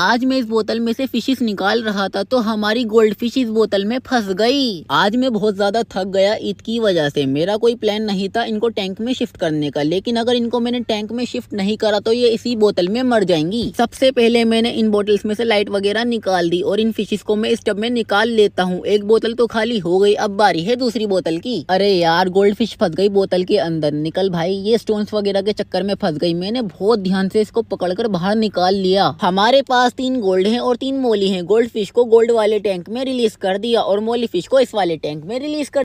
आज मैं इस बोतल में से फिशेस निकाल रहा था तो हमारी गोल्ड फिश इस बोतल में फंस गई आज मैं बहुत ज्यादा थक गया ईद की वजह से मेरा कोई प्लान नहीं था इनको टैंक में शिफ्ट करने का लेकिन अगर इनको मैंने टैंक में शिफ्ट नहीं करा तो ये इसी बोतल में मर जाएंगी सबसे पहले मैंने इन बोतल में से लाइट वगैरह निकाल दी और इन फिशेस को मैं इस टब में निकाल लेता हूँ एक बोतल तो खाली हो गई अब बारी है दूसरी बोतल की अरे यार गोल्ड फिश फंस गई बोतल के अंदर निकल भाई ये स्टोन वगैरह के चक्कर में फंस गई मैंने बहुत ध्यान से इसको पकड़कर बाहर निकाल लिया हमारे पास पास तीन गोल्ड हैं और तीन मोली हैं गोल्ड फिश को गोल्ड वाले टैंक में रिलीज कर दिया और मोली फिश को इस वाले टैंक में रिलीज कर